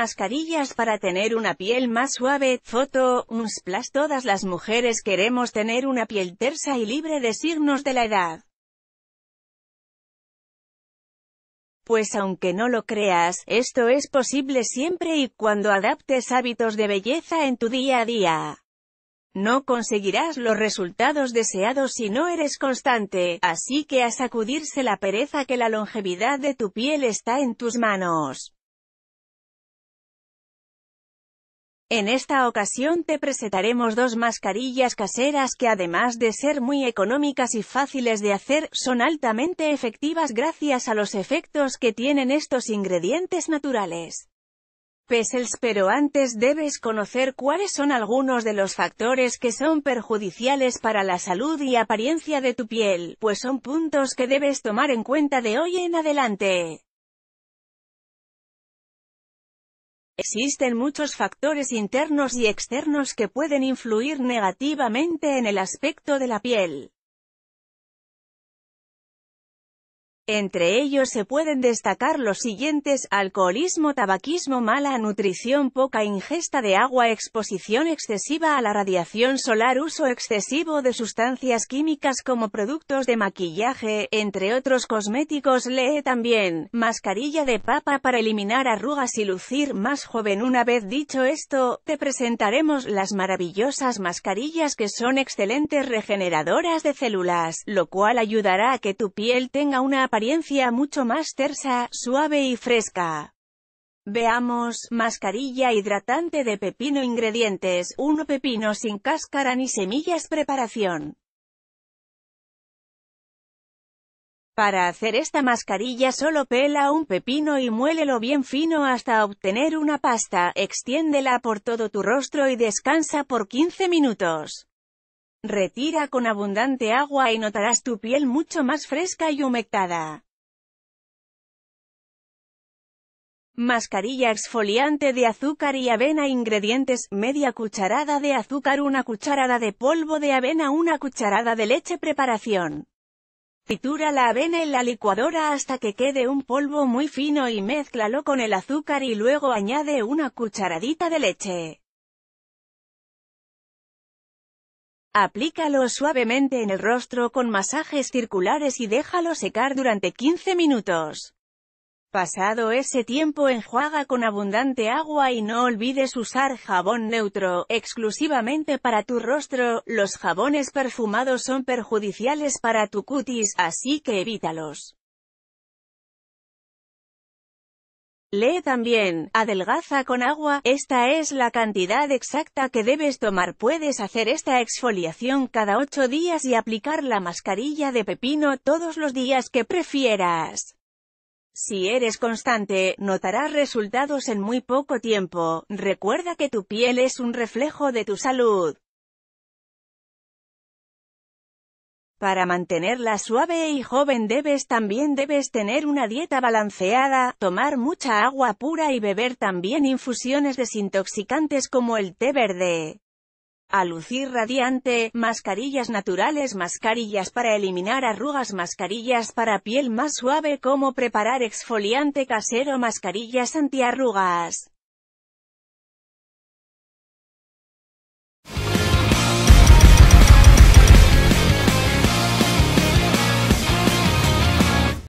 mascarillas para tener una piel más suave, foto, un Todas las mujeres queremos tener una piel tersa y libre de signos de la edad. Pues aunque no lo creas, esto es posible siempre y cuando adaptes hábitos de belleza en tu día a día. No conseguirás los resultados deseados si no eres constante, así que a sacudirse la pereza que la longevidad de tu piel está en tus manos. En esta ocasión te presentaremos dos mascarillas caseras que además de ser muy económicas y fáciles de hacer, son altamente efectivas gracias a los efectos que tienen estos ingredientes naturales. Pesels pero antes debes conocer cuáles son algunos de los factores que son perjudiciales para la salud y apariencia de tu piel, pues son puntos que debes tomar en cuenta de hoy en adelante. Existen muchos factores internos y externos que pueden influir negativamente en el aspecto de la piel. Entre ellos se pueden destacar los siguientes, alcoholismo, tabaquismo, mala nutrición, poca ingesta de agua, exposición excesiva a la radiación solar, uso excesivo de sustancias químicas como productos de maquillaje, entre otros cosméticos. Lee también, mascarilla de papa para eliminar arrugas y lucir más joven. Una vez dicho esto, te presentaremos las maravillosas mascarillas que son excelentes regeneradoras de células, lo cual ayudará a que tu piel tenga una apariencia mucho más tersa, suave y fresca. Veamos, mascarilla hidratante de pepino Ingredientes, 1 pepino sin cáscara ni semillas Preparación Para hacer esta mascarilla solo pela un pepino y muélelo bien fino hasta obtener una pasta, extiéndela por todo tu rostro y descansa por 15 minutos. Retira con abundante agua y notarás tu piel mucho más fresca y humectada. Mascarilla exfoliante de azúcar y avena Ingredientes, media cucharada de azúcar Una cucharada de polvo de avena Una cucharada de leche Preparación Tritura la avena en la licuadora hasta que quede un polvo muy fino y mézclalo con el azúcar y luego añade una cucharadita de leche. Aplícalo suavemente en el rostro con masajes circulares y déjalo secar durante 15 minutos. Pasado ese tiempo enjuaga con abundante agua y no olvides usar jabón neutro, exclusivamente para tu rostro, los jabones perfumados son perjudiciales para tu cutis, así que evítalos. Lee también, adelgaza con agua, esta es la cantidad exacta que debes tomar. Puedes hacer esta exfoliación cada 8 días y aplicar la mascarilla de pepino todos los días que prefieras. Si eres constante, notarás resultados en muy poco tiempo. Recuerda que tu piel es un reflejo de tu salud. Para mantenerla suave y joven debes también debes tener una dieta balanceada, tomar mucha agua pura y beber también infusiones desintoxicantes como el té verde. A lucir radiante, mascarillas naturales, mascarillas para eliminar arrugas, mascarillas para piel más suave, como preparar exfoliante casero, mascarillas antiarrugas.